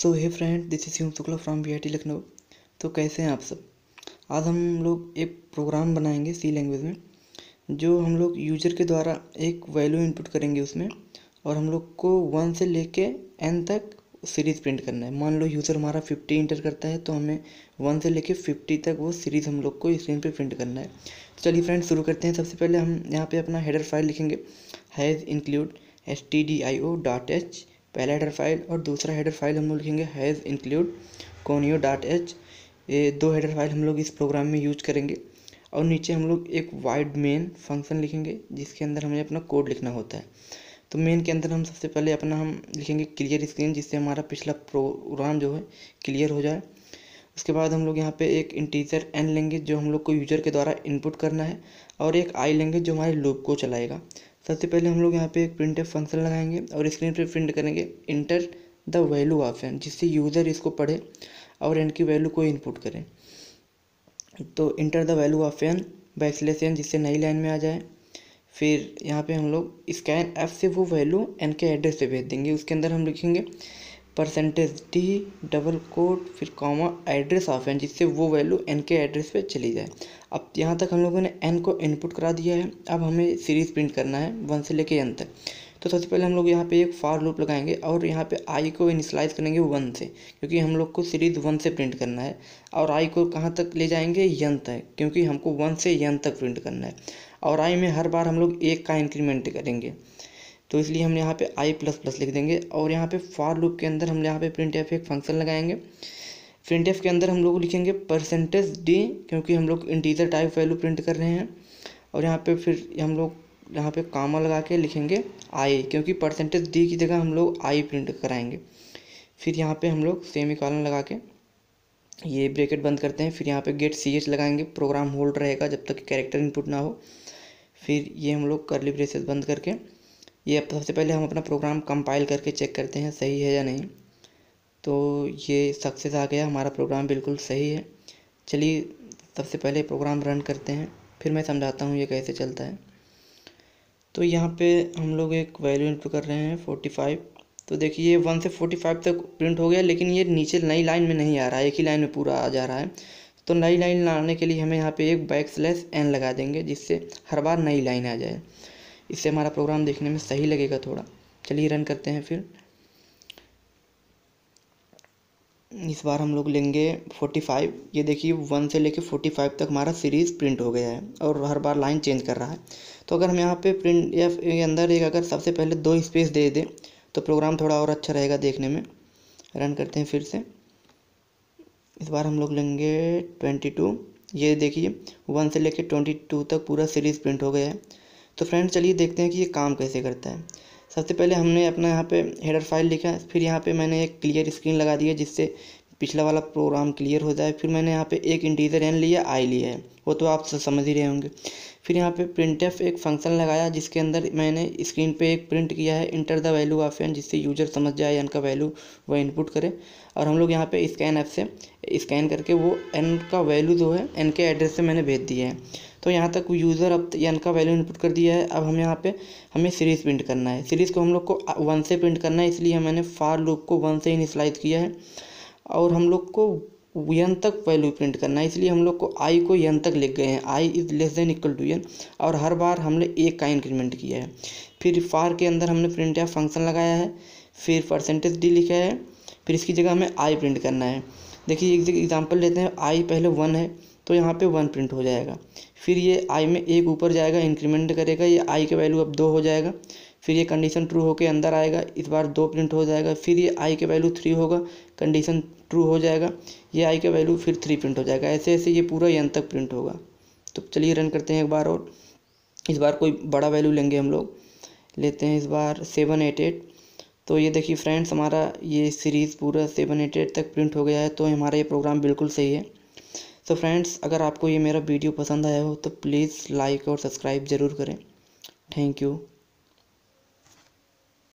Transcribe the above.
so hey friend this is U Shukla from B Lucknow तो कैसे हैं आप सब आज हम लोग एक प्रोग्राम बनाएंगे सी लैंग्वेज में जो हम लोग यूजर के द्वारा एक वैल्यू इनपुट करेंगे उसमें और हम लोग को वन से लेके एन तक सीरीज़ प्रिंट करना है मान लो यूज़र हमारा फिफ्टी इंटर करता है तो हमें वन से लेके फिफ्टी तक वो सीरीज़ हम लोग को स्क्रीन पे प्रिंट करना है तो चलिए फ्रेंड शुरू करते हैं सबसे पहले हम यहाँ पे अपना हेडर फाइल लिखेंगे hash include S T D I O dot H पहला हेडर फाइल और दूसरा हेडर फाइल हम लोग लिखेंगे hash include conio dot H ये दो हेडर फाइल हम लोग इस प्रोग्राम में यूज करेंगे और नीचे हम लोग एक वाइड मेन फंक्शन लिखेंगे जिसके अंदर हमें अपना कोड लिखना होता है तो मेन के अंदर हम सबसे पहले अपना हम लिखेंगे क्लियर स्क्रीन जिससे हमारा पिछला प्रोग्राम जो है क्लियर हो जाए उसके बाद हम लोग यहाँ पे एक इंटीजर एन लेंगे जो हम लोग को यूजर के द्वारा इनपुट करना है और एक आई लेंगे जो हमारे लूप को चलाएगा सबसे पहले हम लोग यहाँ पे एक प्रिंट फंक्शन लगाएंगे और स्क्रीन पे प्रिंट करेंगे इंटर द वैल्यू ऑप्शन जिससे यूज़र इसको पढ़े और एन की वैल्यू को इनपुट करें तो enter the value option backslash N जिससे नई लाइन में आ जाए फिर यहाँ पे हम लोग स्कैन ऐप से वो वैल्यू एन के एड्रेस पे भेज देंगे उसके अंदर हम लिखेंगे परसेंटेज डी डबल कोट फिर कॉमा एड्रेस ऑफ एन जिससे वो वैल्यू एन के एड्रेस पे चली जाए अब यहाँ तक हम लोगों ने एन को इनपुट करा दिया है अब हमें सीरीज़ प्रिंट करना है वन से लेके एन तक तो सबसे पहले हम लोग यहाँ पे एक फार लूप लगाएंगे और यहाँ पे आई को इनिशलाइज करेंगे वन से क्योंकि हम लोग को सीरीज़ वन से प्रिंट करना है और आई को कहाँ तक ले जाएंगे यन तक क्योंकि हमको वन से यन तक प्रिंट करना है और आई में हर बार हम लोग एक का इंक्रीमेंट करेंगे तो इसलिए हम यहाँ पे आई प्लस प्लस लिख देंगे और यहाँ पे फॉर लूप के अंदर हम यहाँ पे प्रिंट एफ एक फंक्शन लगाएंगे प्रिंट एफ के अंदर हम लोग लिखेंगे परसेंटेज डी क्योंकि हम लोग इंटीजर टाइप वैल्यू प्रिंट कर रहे हैं और यहाँ पे फिर हम लोग यहाँ पे कामा लगा के लिखेंगे आई क्योंकि परसेंटेज डी की जगह हम लोग आई प्रिंट कराएंगे फिर यहाँ पे हम लोग सेमी कॉलन लगा के ये ब्रेकेट बंद करते हैं फिर यहाँ पे गेट सी एच लगाएंगे प्रोग्राम होल्ड रहेगा जब तक कैरेक्टर इनपुट ना हो फिर ये हम लोग करली ब्रेसेस बंद करके ये सबसे पहले हम अपना प्रोग्राम कंपाइल करके चेक करते हैं सही है या नहीं तो ये सक्सेस आ गया हमारा प्रोग्राम बिल्कुल सही है चलिए सबसे पहले प्रोग्राम रन करते हैं फिर मैं समझाता हूँ ये कैसे चलता है तो यहाँ पे हम लोग एक वैल्यू इंटर कर रहे हैं फोर्टी फाइव तो देखिए वन से फोर्टी फाइव तक प्रिंट हो गया लेकिन ये नीचे नई लाइन में नहीं आ रहा है एक ही लाइन में पूरा आ जा रहा है तो नई लाइन लाने के लिए हमें यहाँ पे एक बैक स्लैश एन लगा देंगे जिससे हर बार नई लाइन आ जाए इससे हमारा प्रोग्राम देखने में सही लगेगा थोड़ा चलिए रन करते हैं फिर इस बार हम लोग लेंगे 45 ये देखिए वन से लेके 45 तक हमारा सीरीज़ प्रिंट हो गया है और हर बार लाइन चेंज कर रहा है तो अगर हम यहाँ पे प्रिंट या अंदर एक अगर सबसे पहले दो स्पेस दे दें तो प्रोग्राम थोड़ा और अच्छा रहेगा देखने में रन करते हैं फिर से इस बार हम लोग लेंगे 22 ये देखिए वन से लेके 22 तक पूरा सीरीज़ प्रिंट हो गया है तो फ्रेंड्स चलिए देखते हैं कि ये काम कैसे करता है सबसे पहले हमने अपना यहाँ पे हेडर फाइल लिखा फिर यहाँ पे मैंने एक क्लियर स्क्रीन लगा दी है जिससे पिछला वाला प्रोग्राम क्लियर हो जाए फिर मैंने यहाँ पे एक इंटीजर एन लिया आई लिया है वो तो आप समझ ही रहे होंगे फिर यहाँ पे प्रिंट एक फंक्शन लगाया जिसके अंदर मैंने स्क्रीन पे एक प्रिंट किया है enter the value of N जिससे यूजर समझ जाए एन का वैल्यू वह इनपुट करे और हम लोग यहाँ पे स्कैन ऐप से स्कैन करके वो एन का वैल्यू जो है एन के एड्रेस से मैंने भेज दिया है तो यहाँ तक यूज़र अब एन तो का वैल्यू इनपुट कर दिया है अब हम यहाँ पे हमें सीरीज़ प्रिंट करना है सीरीज़ को हम लोग को वन से प्रिंट करना है इसलिए मैंने फार लूप को वन से इनिशलाइज किया है और हम लोग को यन तक वैल्यू प्रिंट करना है इसलिए हम लोग को आई को यन तक लिख गए हैं I is less then equal to N और हर बार हमने एक का इंक्रीमेंट किया है फिर फार के अंदर हमने प्रिंट या फंक्शन लगाया है फिर परसेंटेज डी लिखा है फिर इसकी जगह हमें आई प्रिंट करना है देखिए एक एग्जाम्पल लेते हैं आई पहले वन है तो यहाँ पे वन प्रिंट हो जाएगा फिर ये आई में एक ऊपर जाएगा इंक्रीमेंट करेगा ये आई का वैल्यू अब दो हो जाएगा फिर ये कंडीशन ट्रू होकर अंदर आएगा इस बार दो प्रिंट हो जाएगा फिर ये आई का वैल्यू थ्री होगा कंडीशन ट्रू हो जाएगा ये आई का वैल्यू फिर थ्री प्रिंट हो जाएगा ऐसे ऐसे ये पूरा यन तक प्रिंट होगा तो चलिए रन करते हैं एक बार और इस बार कोई बड़ा वैल्यू लेंगे हम लोग लेते हैं इस बार सेवन एट एट तो ये देखिए फ्रेंड्स हमारा ये सीरीज़ पूरा सेवन एट एट तक प्रिंट हो गया है तो हमारा ये प्रोग्राम बिल्कुल सही है सो so फ्रेंड्स अगर आपको ये मेरा वीडियो पसंद आया हो तो प्लीज़ लाइक और सब्सक्राइब ज़रूर करें थैंक यू